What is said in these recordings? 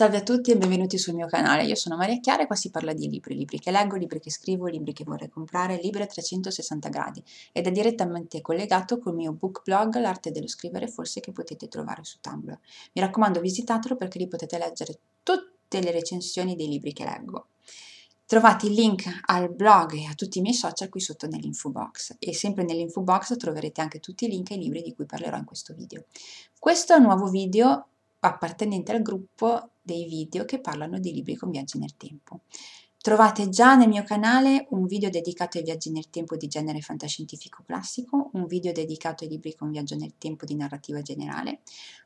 Salve a tutti e benvenuti sul mio canale, io sono Maria Chiara e qua si parla di libri, libri che leggo, libri che scrivo, libri che vorrei comprare, libri a 360 gradi ed è direttamente collegato col mio book blog L'arte dello scrivere forse che potete trovare su Tumblr. Mi raccomando visitatelo perché lì potete leggere tutte le recensioni dei libri che leggo. Trovate il link al blog e a tutti i miei social qui sotto nell'info box e sempre nell'info box troverete anche tutti i link ai libri di cui parlerò in questo video. Questo è un nuovo video appartenente al gruppo dei video che parlano di libri con viaggi nel tempo. Trovate già nel mio canale un video dedicato ai viaggi nel tempo di genere fantascientifico classico, un video dedicato ai libri con viaggio nel tempo di narrativa generale,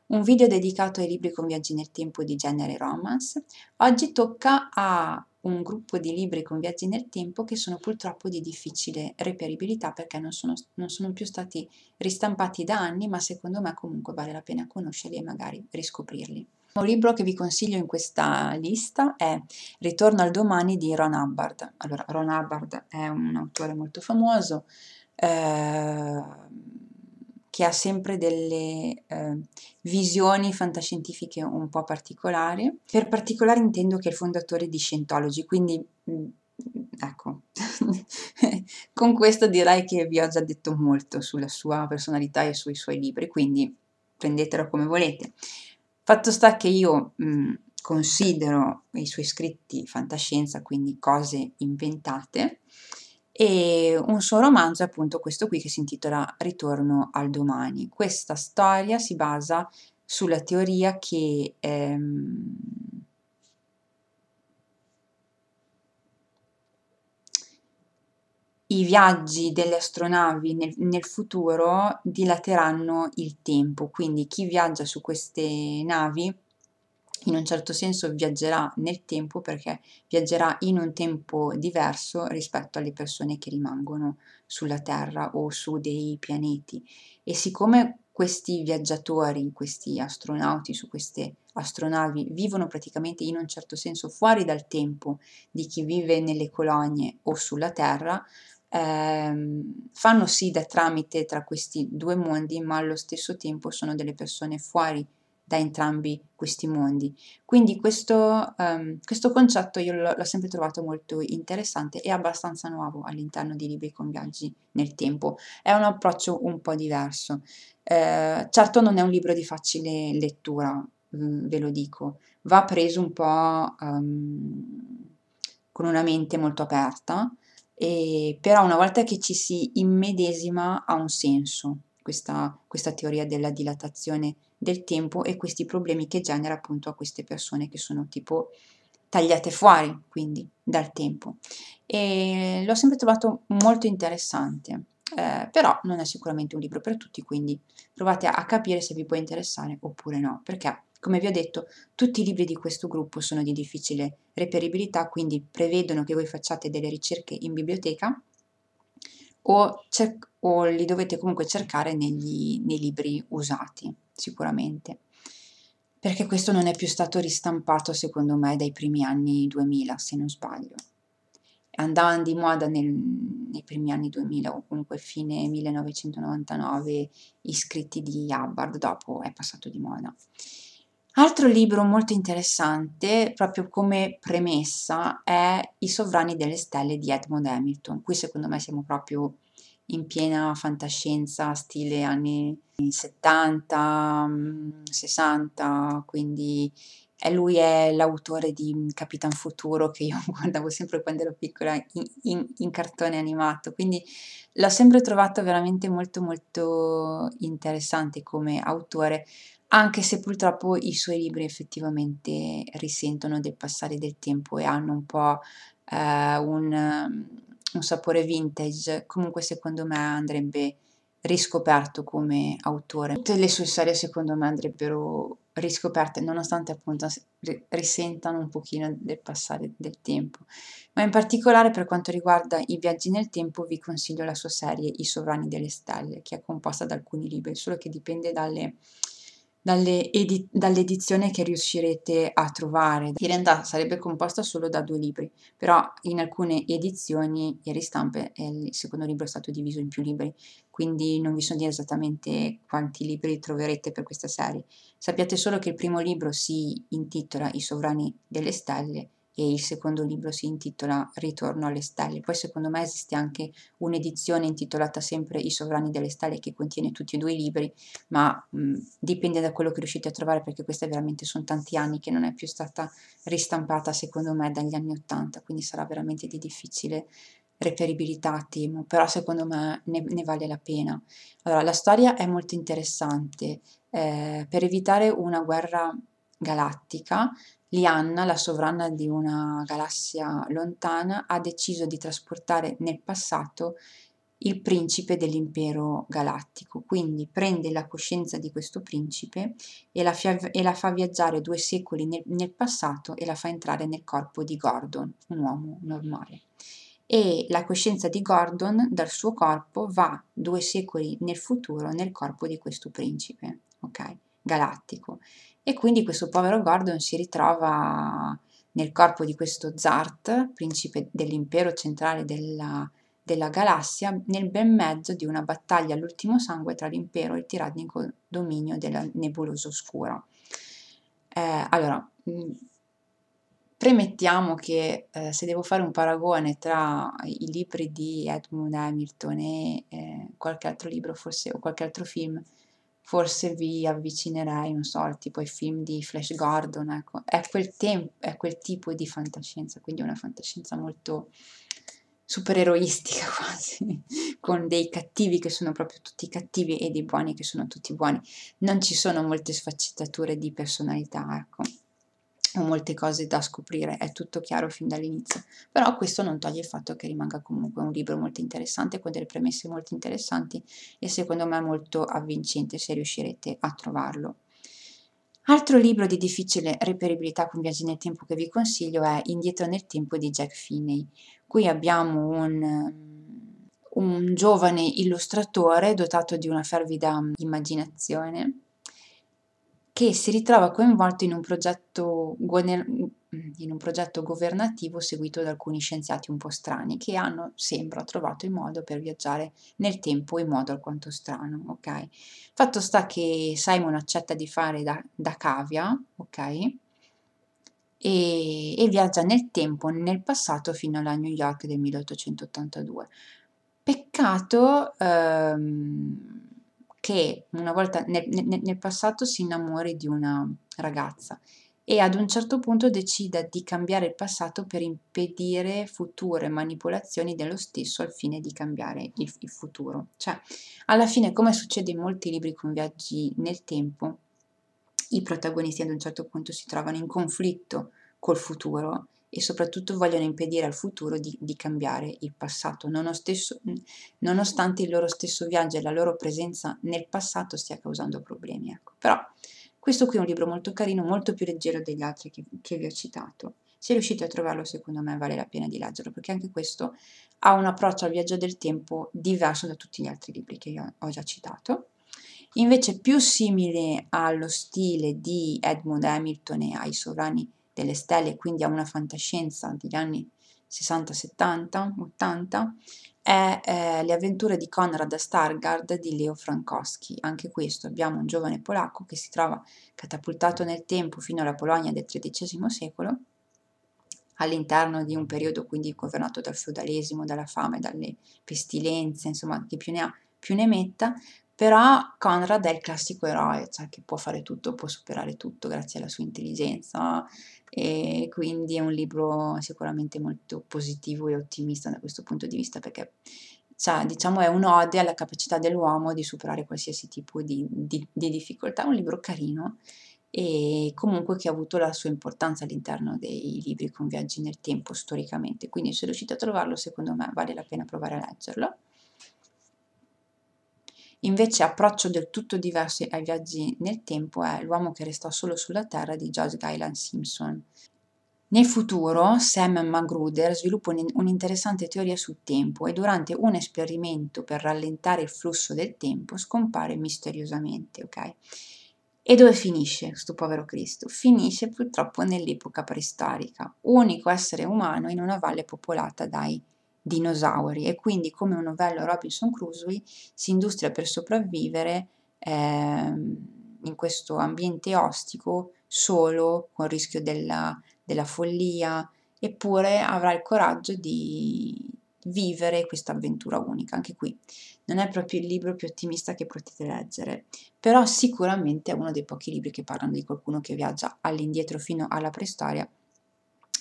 un video dedicato ai libri con viaggi nel tempo di genere romance. Oggi tocca a un gruppo di libri con viaggi nel tempo che sono purtroppo di difficile reperibilità perché non sono, non sono più stati ristampati da anni, ma secondo me comunque vale la pena conoscerli e magari riscoprirli. Un libro che vi consiglio in questa lista è Ritorno al domani di Ron Hubbard. Allora, Ron Hubbard è un autore molto famoso eh, che ha sempre delle eh, visioni fantascientifiche un po' particolari. Per particolare intendo che è il fondatore di Scientology, quindi mm, ecco, con questo direi che vi ho già detto molto sulla sua personalità e sui suoi libri, quindi prendetelo come volete. Fatto sta che io mh, mhmm, considero i suoi scritti fantascienza, quindi cose inventate, e un suo romanzo è appunto questo qui che si intitola Ritorno al domani. Questa storia si basa sulla teoria che ehm, i viaggi delle astronavi nel, nel, futuro dilateranno il tempo, quindi chi viaggia su queste navi in un certo senso viaggerà nel tempo perché viaggerà in un tempo diverso rispetto alle persone che rimangono sulla Terra o su dei pianeti. E siccome questi viaggiatori, questi astronauti su queste astronavi vivono praticamente in un certo senso fuori dal tempo di chi vive nelle colonie o sulla Terra, ehm, fanno sì da tramite tra questi due mondi, ma allo stesso tempo sono delle persone fuori da entrambi questi mondi. Quindi questo, um, questo concetto io l'ho, l'ho, sempre trovato molto interessante e abbastanza nuovo all'interno di Libri con viaggi nel tempo. È un approccio un po' diverso. Eh, certo non è un libro di facile lettura, mm, ve lo dico, va preso un po' um, con una mente molto aperta e, però una volta che ci si immedesima ha un senso questa, questa teoria della dilatazione del tempo e questi problemi che genera appunto a queste persone che sono tipo tagliate fuori quindi dal tempo e l'ho sempre trovato molto interessante eh, però non è sicuramente un libro per tutti quindi provate a, a capire se vi può interessare oppure no perché come vi ho detto, tutti i libri di questo gruppo sono di difficile reperibilità, quindi prevedono che voi facciate delle ricerche in biblioteca o, cer- o li dovete comunque cercare negli, nei libri usati, sicuramente. Perché questo non è più stato ristampato, secondo me, dai primi anni 2000, se non sbaglio. Andavano di moda nel, nei primi anni 2000 o comunque fine 1999 iscritti di Hubbard, dopo è passato di moda. Altro libro molto interessante, proprio come premessa, è I sovrani delle stelle di Edmond Hamilton. Qui secondo me siamo proprio in piena fantascienza, stile anni 70, 60, mm, quindi lui è l'autore di Capitan Futuro che io guardavo sempre quando ero piccola in, in, in, cartone animato, quindi l'ho sempre trovato veramente molto molto interessante come autore, anche se purtroppo i suoi libri effettivamente risentono del passare del tempo e hanno un po' eh, un, mm, un, sapore vintage, comunque secondo me andrebbe riscoperto come autore. Tutte le sue storie secondo me andrebbero riscoperte, nonostante appunto risentano un pochino del passare del tempo. Ma in particolare per quanto riguarda i viaggi nel tempo vi consiglio la sua serie I sovrani delle stelle, che è composta da alcuni libri, solo che dipende dalle dalle edi- dall'edizione che riuscirete a trovare. Tirenda sarebbe composta solo da due libri, però in alcune edizioni e ristampe il secondo libro è stato diviso in più libri, quindi non vi so dire esattamente quanti libri troverete per questa serie. Sappiate solo che il primo libro si intitola I sovrani delle stelle e il secondo libro si intitola Ritorno alle stelle. Poi secondo me esiste anche un'edizione intitolata sempre I sovrani delle stelle che contiene tutti e due i libri, ma mh, dipende da quello che riuscite a trovare perché questa veramente sono tanti anni che non è più stata ristampata secondo me dagli anni Ottanta, quindi sarà veramente di difficile reperibilità temo, però secondo me ne, ne vale la pena. Allora, la storia è molto interessante. Eh, per evitare una guerra galattica, Lianna, la sovrana di una galassia lontana, ha deciso di trasportare nel passato il principe dell'impero galattico, quindi prende la coscienza di questo principe e la, e la fa viaggiare due secoli nel, nel passato e la fa entrare nel corpo di Gordon, un uomo normale. E la coscienza di Gordon dal suo corpo va due secoli nel futuro nel corpo di questo principe, ok? Galattico e quindi questo povero Gordon si ritrova nel corpo di questo Zart, principe dell'impero centrale della, della galassia, nel bel mezzo di una battaglia all'ultimo sangue tra l'impero e il tirannico dominio della nebulosa oscura. Eh, allora, mm, premettiamo che eh, se devo fare un paragone tra i libri di Edmund Hamilton e eh, qualche altro libro forse o qualche altro film, forse vi avvicinerei, non so, al tipo ai film di Flash Gordon, ecco. è, quel tempo, è quel tipo di fantascienza, quindi una fantascienza molto supereroistica quasi, con dei cattivi che sono proprio tutti cattivi e dei buoni che sono tutti buoni. Non ci sono molte sfaccettature di personalità, ecco ho molte cose da scoprire, è tutto chiaro fin dall'inizio, però questo non toglie il fatto che rimanga comunque un libro molto interessante, con delle premesse molto interessanti e secondo me molto avvincente se riuscirete a trovarlo. Altro libro di difficile reperibilità con viaggi nel tempo che vi consiglio è Indietro nel tempo di Jack Finney. Qui abbiamo un, un giovane illustratore dotato di una fervida immaginazione che si ritrova coinvolto in un progetto, in un progetto governativo seguito da alcuni scienziati un po' strani che hanno, sembra, trovato il modo per viaggiare nel tempo in modo alquanto strano, ok? Fatto sta che Simon accetta di fare da, da cavia, ok? E, e viaggia nel tempo, nel passato, fino alla New York del 1882. Peccato... Ehm, che una volta nel, nel, nel passato si innamori di una ragazza e ad un certo punto decida di cambiare il passato per impedire future manipolazioni dello stesso al fine di cambiare il, il futuro. Cioè, alla fine, come succede in molti libri con viaggi nel tempo, i protagonisti ad un certo punto si trovano in conflitto col futuro e soprattutto vogliono impedire al futuro di, di cambiare il passato, nonostante il loro stesso viaggio e la loro presenza nel passato stia causando problemi. Ecco. Però questo qui è un libro molto carino, molto più leggero degli altri che, che vi ho citato. Se riuscite a trovarlo, secondo me vale la pena di leggerlo, perché anche questo ha un approccio al viaggio del tempo diverso da tutti gli altri libri che ho già citato. Invece più simile allo stile di Edmund Hamilton e ai sovrani delle stelle, quindi a una fantascienza degli anni 60, 70, 80, è eh, Le avventure di Conrad Stargard di Leo Frankowski. Anche questo abbiamo un giovane polacco che si trova catapultato nel tempo fino alla Polonia del XIII secolo, all'interno di un periodo quindi governato dal feudalesimo, dalla fame, dalle pestilenze, insomma, chi più ne ha più ne metta, però Conrad è il classico eroe, cioè che può fare tutto, può superare tutto grazie alla sua intelligenza e quindi è un libro sicuramente molto positivo e ottimista da questo punto di vista perché cioè, diciamo, è un'ode alla capacità dell'uomo di superare qualsiasi tipo di, di, di difficoltà. È un libro carino e comunque che ha avuto la sua importanza all'interno dei libri con viaggi nel tempo storicamente. Quindi se riuscite a trovarlo, secondo me vale la pena provare a leggerlo. Invece approccio del tutto diverso ai viaggi nel tempo è L'uomo che restò solo sulla Terra di George Guyland Simpson. Nel futuro Sam Magruder sviluppa un'interessante teoria sul tempo e durante un esperimento per rallentare il flusso del tempo scompare misteriosamente, ok? E dove finisce questo povero Cristo? Finisce purtroppo nell'epoca preistorica, unico essere umano in una valle popolata dai dinosauri e quindi come un novello Robinson Crusoe si industria per sopravvivere eh, in questo ambiente ostico solo, con il rischio della, della follia, eppure avrà il coraggio di vivere questa avventura unica. Anche qui non è proprio il libro più ottimista che potete leggere, però sicuramente è uno dei pochi libri che parlano di qualcuno che viaggia all'indietro fino alla preistoria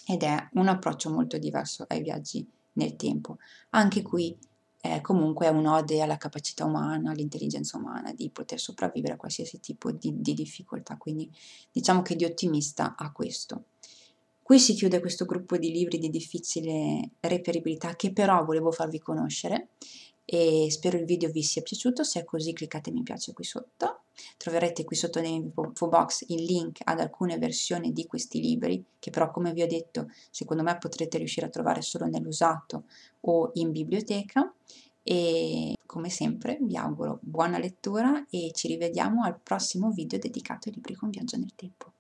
ed è un approccio molto diverso ai viaggi nel tempo. Anche qui eh, comunque è un'ode alla capacità umana, all'intelligenza umana di poter sopravvivere a qualsiasi tipo di, di difficoltà, quindi diciamo che di ottimista ha questo. Qui si chiude questo gruppo di libri di difficile reperibilità che però volevo farvi conoscere e spero il video vi sia piaciuto, se è così cliccate mi piace qui sotto Troverete qui sotto nell'info box il link ad alcune versioni di questi libri, che però come vi ho detto secondo me potrete riuscire a trovare solo nell'usato o in biblioteca. E come sempre vi auguro buona lettura e ci rivediamo al prossimo video dedicato ai libri con viaggio nel tempo.